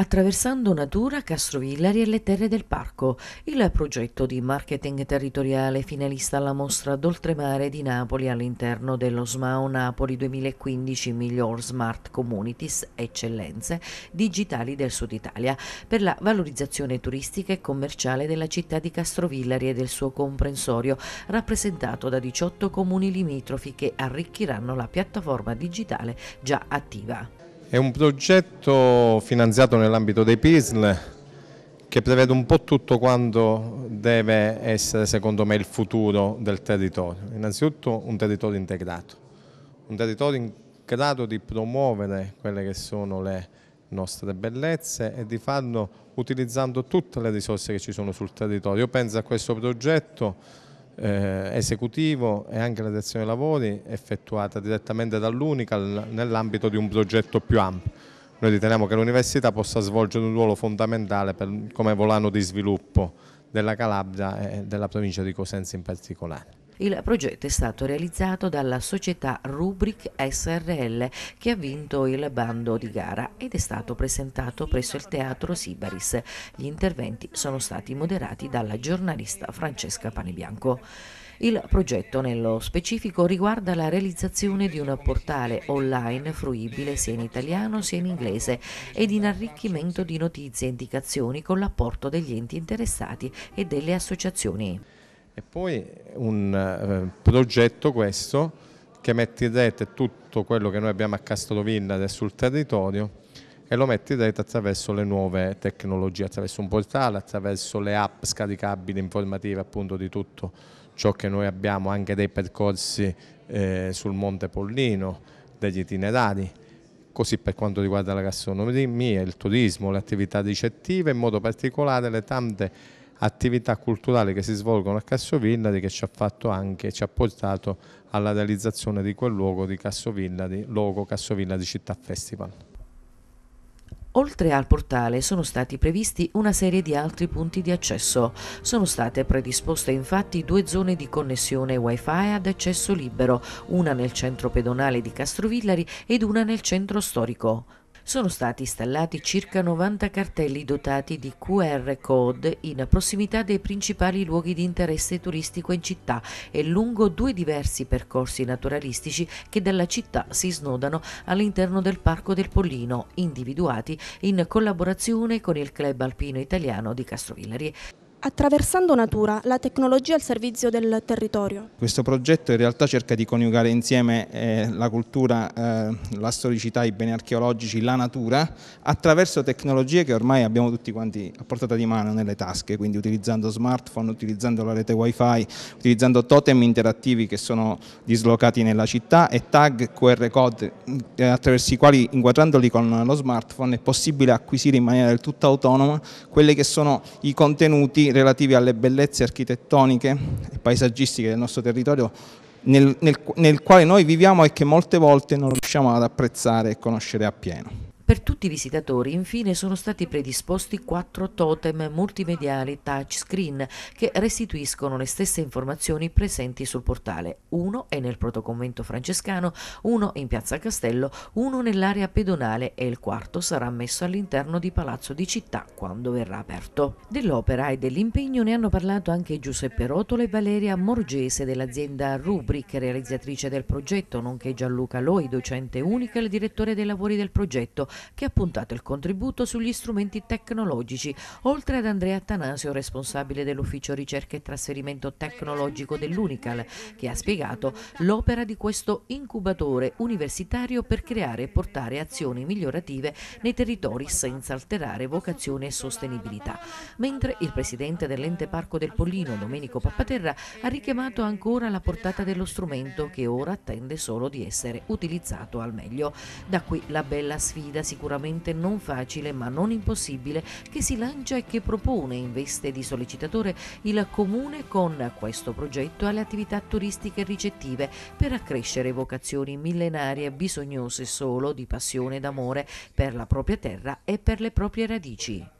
attraversando Natura, Castrovillari e le terre del parco, il progetto di marketing territoriale finalista alla mostra d'oltremare di Napoli all'interno dello SMAO Napoli 2015 Miglior Smart Communities Eccellenze Digitali del Sud Italia per la valorizzazione turistica e commerciale della città di Castrovillari e del suo comprensorio, rappresentato da 18 comuni limitrofi che arricchiranno la piattaforma digitale già attiva. È un progetto finanziato nell'ambito dei PISL che prevede un po' tutto quanto deve essere secondo me il futuro del territorio. Innanzitutto un territorio integrato, un territorio in grado di promuovere quelle che sono le nostre bellezze e di farlo utilizzando tutte le risorse che ci sono sul territorio. Io penso a questo progetto eh, esecutivo e anche la direzione lavori effettuata direttamente dall'Unical nell'ambito di un progetto più ampio. Noi riteniamo che l'università possa svolgere un ruolo fondamentale per, come volano di sviluppo della Calabria e della provincia di Cosenza in particolare. Il progetto è stato realizzato dalla società Rubric SRL che ha vinto il bando di gara ed è stato presentato presso il teatro Sibaris. Gli interventi sono stati moderati dalla giornalista Francesca Panebianco. Il progetto nello specifico riguarda la realizzazione di un portale online fruibile sia in italiano sia in inglese ed in arricchimento di notizie e indicazioni con l'apporto degli enti interessati e delle associazioni. E poi un eh, progetto questo che mette in rete tutto quello che noi abbiamo a Castrovilla e sul territorio e lo mette in rete attraverso le nuove tecnologie, attraverso un portale, attraverso le app scaricabili informative appunto di tutto ciò che noi abbiamo, anche dei percorsi eh, sul Monte Pollino, degli itinerari, così per quanto riguarda la gastronomia, il turismo, le attività ricettive, in modo particolare le tante attività culturali che si svolgono a Cassovillari che ci ha fatto anche, ci ha portato alla realizzazione di quel luogo di Cassovillari, logo Cassovillari Città Festival. Oltre al portale sono stati previsti una serie di altri punti di accesso. Sono state predisposte infatti due zone di connessione Wi-Fi ad accesso libero, una nel centro pedonale di Castrovillari ed una nel centro storico sono stati installati circa 90 cartelli dotati di QR code in prossimità dei principali luoghi di interesse turistico in città e lungo due diversi percorsi naturalistici che dalla città si snodano all'interno del Parco del Pollino, individuati in collaborazione con il Club Alpino Italiano di Castrovillari. Attraversando natura, la tecnologia al servizio del territorio. Questo progetto in realtà cerca di coniugare insieme eh, la cultura, eh, la storicità, i beni archeologici, la natura, attraverso tecnologie che ormai abbiamo tutti quanti a portata di mano nelle tasche, quindi utilizzando smartphone, utilizzando la rete wifi, utilizzando totem interattivi che sono dislocati nella città e tag QR code eh, attraverso i quali inquadrandoli con lo smartphone è possibile acquisire in maniera del tutto autonoma quelli che sono i contenuti relativi alle bellezze architettoniche e paesaggistiche del nostro territorio nel, nel, nel quale noi viviamo e che molte volte non riusciamo ad apprezzare e conoscere appieno. Per tutti i visitatori infine sono stati predisposti quattro totem multimediali touchscreen che restituiscono le stesse informazioni presenti sul portale. Uno è nel protoconvento francescano, uno in piazza Castello, uno nell'area pedonale e il quarto sarà messo all'interno di Palazzo di Città quando verrà aperto. Dell'opera e dell'impegno ne hanno parlato anche Giuseppe Rotolo e Valeria Morgese dell'azienda Rubric, realizzatrice del progetto, nonché Gianluca Loi, docente unica e direttore dei lavori del progetto, che ha puntato il contributo sugli strumenti tecnologici, oltre ad Andrea Attanasio, responsabile dell'ufficio ricerca e trasferimento tecnologico dell'Unical, che ha spiegato l'opera di questo incubatore universitario per creare e portare azioni migliorative nei territori senza alterare vocazione e sostenibilità. Mentre il presidente dell'ente Parco del Pollino, Domenico Pappaterra, ha richiamato ancora la portata dello strumento che ora attende solo di essere utilizzato al meglio. Da qui la bella sfida si sicuramente non facile ma non impossibile che si lancia e che propone in veste di sollecitatore il Comune con questo progetto alle attività turistiche ricettive per accrescere vocazioni millenarie bisognose solo di passione e d'amore per la propria terra e per le proprie radici.